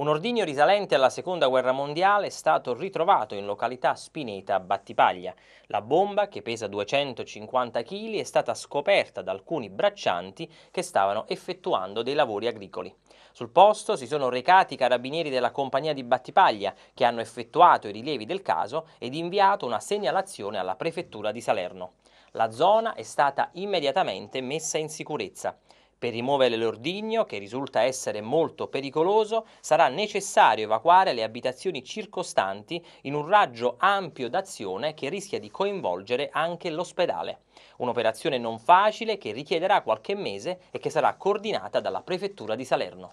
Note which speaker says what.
Speaker 1: Un ordigno risalente alla seconda guerra mondiale è stato ritrovato in località Spineta, a Battipaglia. La bomba, che pesa 250 kg, è stata scoperta da alcuni braccianti che stavano effettuando dei lavori agricoli. Sul posto si sono recati i carabinieri della compagnia di Battipaglia che hanno effettuato i rilievi del caso ed inviato una segnalazione alla prefettura di Salerno. La zona è stata immediatamente messa in sicurezza. Per rimuovere l'ordigno, che risulta essere molto pericoloso, sarà necessario evacuare le abitazioni circostanti in un raggio ampio d'azione che rischia di coinvolgere anche l'ospedale. Un'operazione non facile che richiederà qualche mese e che sarà coordinata dalla Prefettura di Salerno.